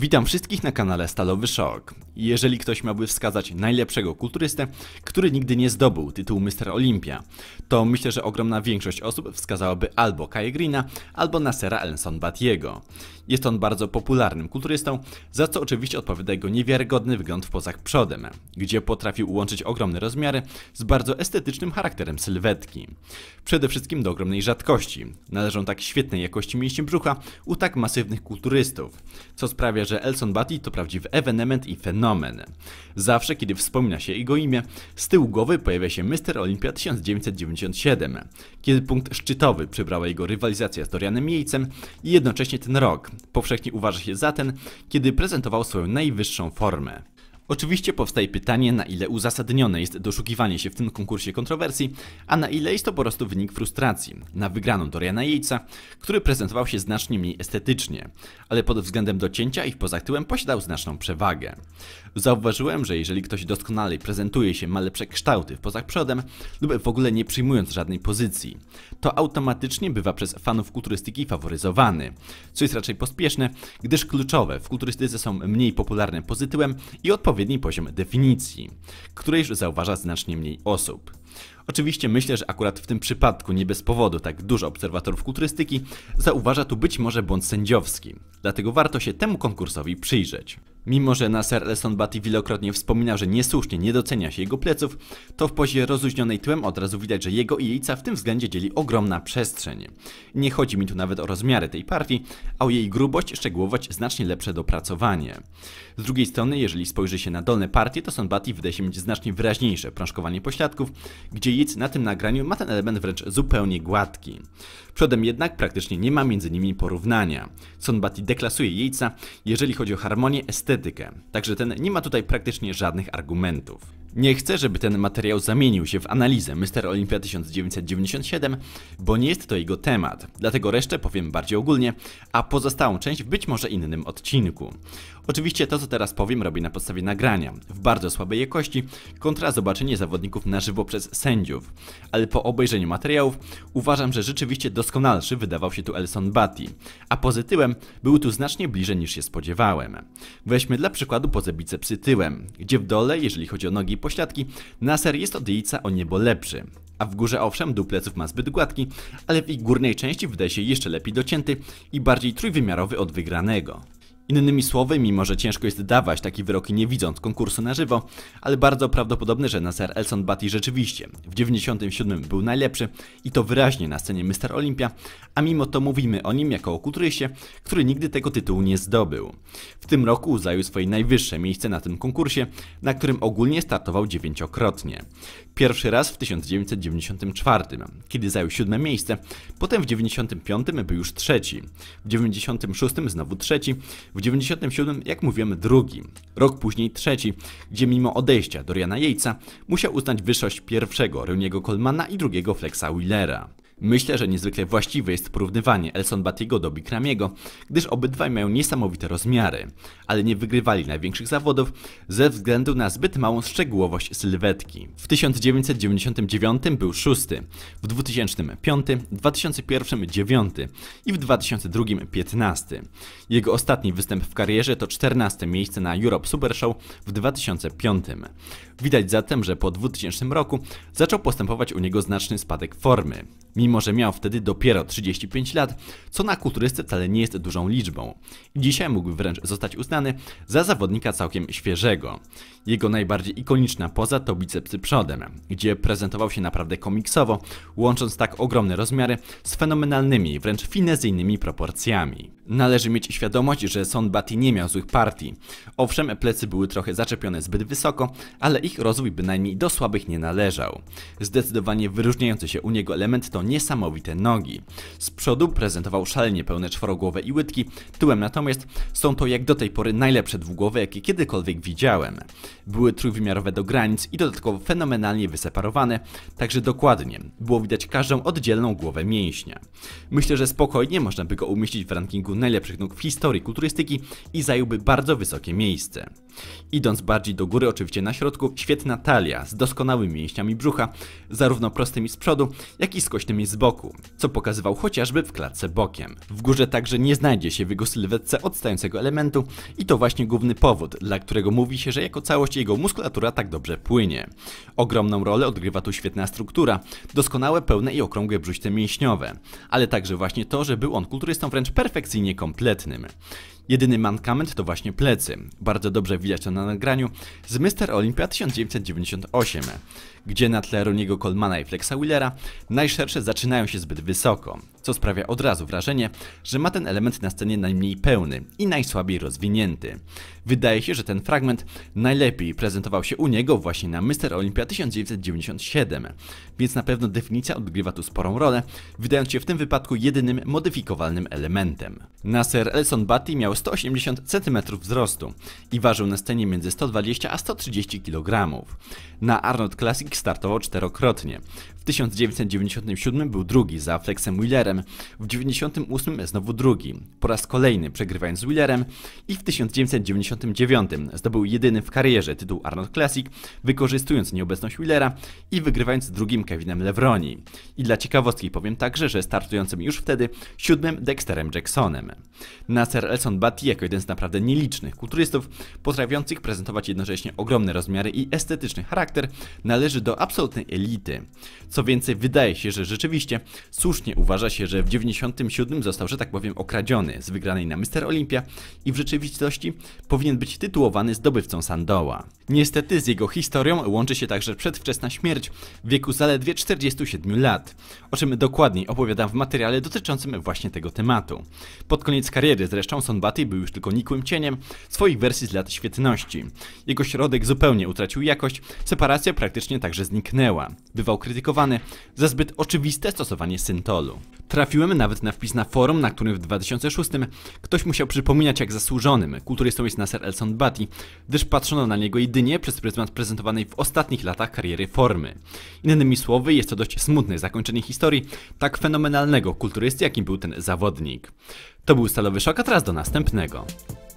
Witam wszystkich na kanale Stalowy Szok. Jeżeli ktoś miałby wskazać najlepszego kulturystę, który nigdy nie zdobył tytułu Mr. Olympia, to myślę, że ogromna większość osób wskazałaby albo Kaye Greena, albo Nasera Elson Batiego. Jest on bardzo popularnym kulturystą, za co oczywiście odpowiada jego niewiarygodny wygląd w pozach przodem, gdzie potrafił łączyć ogromne rozmiary z bardzo estetycznym charakterem sylwetki. Przede wszystkim do ogromnej rzadkości. Należą tak świetnej jakości mięśnie brzucha u tak masywnych kulturystów, co sprawia, że Elson Batty to prawdziwy ewenement i fenomen. Zawsze, kiedy wspomina się jego imię, z tyłu głowy pojawia się Mister Olympia 1997, kiedy punkt szczytowy przybrała jego rywalizacja z Dorianem Jejcem i jednocześnie ten rok. Powszechnie uważa się za ten, kiedy prezentował swoją najwyższą formę. Oczywiście powstaje pytanie, na ile uzasadnione jest doszukiwanie się w tym konkursie kontrowersji, a na ile jest to po prostu wynik frustracji na wygraną Doriana Jejca, który prezentował się znacznie mniej estetycznie, ale pod względem docięcia i poza tyłem posiadał znaczną przewagę. Zauważyłem, że jeżeli ktoś doskonale prezentuje się, ma lepsze kształty w pozach przodem lub w ogóle nie przyjmując żadnej pozycji, to automatycznie bywa przez fanów kulturystyki faworyzowany, co jest raczej pospieszne, gdyż kluczowe w kulturystyce są mniej popularne pozytyłem i odpowiednio odpowiedni poziom definicji, której zauważa znacznie mniej osób. Oczywiście myślę, że akurat w tym przypadku nie bez powodu tak dużo obserwatorów kulturystyki zauważa tu być może błąd sędziowski, dlatego warto się temu konkursowi przyjrzeć. Mimo, że Nasser Elson Batty wielokrotnie wspominał, że niesłusznie nie docenia się jego pleców, to w pozie rozluźnionej tłem od razu widać, że jego i jejca w tym względzie dzieli ogromna przestrzeń. Nie chodzi mi tu nawet o rozmiary tej partii, a o jej grubość szczegółować znacznie lepsze dopracowanie. Z drugiej strony, jeżeli spojrzy się na dolne partie, to Sonbati wydaje się mieć znacznie wyraźniejsze prążkowanie pośladków, gdzie jejc na tym nagraniu ma ten element wręcz zupełnie gładki. Przodem jednak praktycznie nie ma między nimi porównania. Sonbati deklasuje jejca, jeżeli chodzi o harmonię, estetyczną Także ten nie ma tutaj praktycznie żadnych argumentów. Nie chcę, żeby ten materiał zamienił się w analizę Mister Olympia 1997, bo nie jest to jego temat. Dlatego resztę powiem bardziej ogólnie, a pozostałą część w być może innym odcinku. Oczywiście to, co teraz powiem, robię na podstawie nagrania, w bardzo słabej jakości, kontra zobaczenie zawodników na żywo przez sędziów. Ale po obejrzeniu materiałów uważam, że rzeczywiście doskonalszy wydawał się tu Elson Batty, a pozy tyłem był tu znacznie bliżej niż się spodziewałem. Weźmy dla przykładu pozebice bicepsy tyłem, gdzie w dole, jeżeli chodzi o nogi, pośladki, Nasser jest od jejca o niebo lepszy. A w górze owszem, dół pleców ma zbyt gładki, ale w ich górnej części wydaje się jeszcze lepiej docięty i bardziej trójwymiarowy od wygranego. Innymi słowy, mimo że ciężko jest dawać takie wyroki nie widząc konkursu na żywo, ale bardzo prawdopodobne, że Nasser Elson Batty rzeczywiście w 97 był najlepszy i to wyraźnie na scenie Mr. Olympia, a mimo to mówimy o nim jako o kulturyście, który nigdy tego tytułu nie zdobył. W tym roku zajął swoje najwyższe miejsce na tym konkursie, na którym ogólnie startował dziewięciokrotnie. Pierwszy raz w 1994, kiedy zajął siódme miejsce, potem w 95 był już trzeci, w 96 znowu trzeci, w w 97, jak mówiłem, drugi, rok później trzeci, gdzie mimo odejścia Doriana Yatesa musiał uznać wyższość pierwszego Reniego Colemana i drugiego Flexa Willera. Myślę, że niezwykle właściwe jest porównywanie Elson Batiego do Bikramiego, gdyż obydwaj mają niesamowite rozmiary, ale nie wygrywali największych zawodów ze względu na zbyt małą szczegółowość sylwetki. W 1999 był szósty, w 2005, 2001 dziewiąty i w 2002 15. Jego ostatni występ w karierze to 14 miejsce na Europe Super Show w 2005. Widać zatem, że po 2000 roku zaczął postępować u niego znaczny spadek formy mimo że miał wtedy dopiero 35 lat, co na kulturystce wcale nie jest dużą liczbą. I dzisiaj mógłby wręcz zostać uznany za zawodnika całkiem świeżego. Jego najbardziej ikoniczna poza to bicepsy przodem, gdzie prezentował się naprawdę komiksowo, łącząc tak ogromne rozmiary z fenomenalnymi, wręcz finezyjnymi proporcjami. Należy mieć świadomość, że Son Batty nie miał złych partii. Owszem, plecy były trochę zaczepione zbyt wysoko, ale ich rozwój bynajmniej do słabych nie należał. Zdecydowanie wyróżniający się u niego element to niesamowite nogi. Z przodu prezentował szalenie pełne czworogłowe i łydki, tyłem natomiast są to jak do tej pory najlepsze dwugłowe, jakie kiedykolwiek widziałem. Były trójwymiarowe do granic i dodatkowo fenomenalnie wyseparowane, także dokładnie było widać każdą oddzielną głowę mięśnia. Myślę, że spokojnie można by go umieścić w rankingu najlepszych nóg w historii kulturystyki i zająłby bardzo wysokie miejsce. Idąc bardziej do góry, oczywiście na środku, świetna talia z doskonałymi mięśniami brzucha, zarówno prostymi z przodu, jak i skośnymi z boku, co pokazywał chociażby w klatce bokiem. W górze także nie znajdzie się w jego sylwetce odstającego elementu i to właśnie główny powód, dla którego mówi się, że jako całość jego muskulatura tak dobrze płynie. Ogromną rolę odgrywa tu świetna struktura, doskonałe, pełne i okrągłe brzuśce mięśniowe, ale także właśnie to, że był on kulturystą wręcz perfekcyjnie kompletnym. Jedyny mankament to właśnie plecy. Bardzo dobrze widać to na nagraniu z Mr. Olympia 1998, gdzie na tle Roniego Colemana i Flexa Willera najszersze zaczynają się zbyt wysoko co sprawia od razu wrażenie, że ma ten element na scenie najmniej pełny i najsłabiej rozwinięty. Wydaje się, że ten fragment najlepiej prezentował się u niego właśnie na Mister Olympia 1997, więc na pewno definicja odgrywa tu sporą rolę, wydając się w tym wypadku jedynym modyfikowalnym elementem. Nasser Elson Batty miał 180 cm wzrostu i ważył na scenie między 120 a 130 kg. Na Arnold Classic startował czterokrotnie. W 1997 był drugi za Flexem Wheelerem, w 1998 znowu drugi, po raz kolejny przegrywając z Wheelerem i w 1999 zdobył jedyny w karierze tytuł Arnold Classic, wykorzystując nieobecność Wheelera i wygrywając z drugim Kevinem Levroni. I dla ciekawostki powiem także, że startującym już wtedy siódmym Dexterem Jacksonem. Nasser Elson Batty jako jeden z naprawdę nielicznych kulturystów, potrafiących prezentować jednocześnie ogromne rozmiary i estetyczny charakter, należy do absolutnej elity. Co więcej, wydaje się, że rzeczywiście słusznie uważa się, że w 97 został, że tak powiem, okradziony z wygranej na Mister Olympia i w rzeczywistości powinien być tytułowany zdobywcą Sandoła. Niestety z jego historią łączy się także przedwczesna śmierć w wieku zaledwie 47 lat, o czym dokładniej opowiadam w materiale dotyczącym właśnie tego tematu. Pod koniec kariery zresztą Sonbaty był już tylko nikłym cieniem swoich wersji z lat świetności. Jego środek zupełnie utracił jakość, separacja praktycznie także zniknęła. Bywał krytykowany za zbyt oczywiste stosowanie syntolu. Trafiłem nawet na wpis na forum, na którym w 2006 ktoś musiał przypominać jak zasłużonym kulturystą jest Nasser Elson Sondbati, gdyż patrzono na niego jedynie przez pryzmat prezentowanej w ostatnich latach kariery formy. Innymi słowy, jest to dość smutne zakończenie historii tak fenomenalnego kulturysty, jakim był ten zawodnik. To był Stalowy Szok, a teraz do następnego.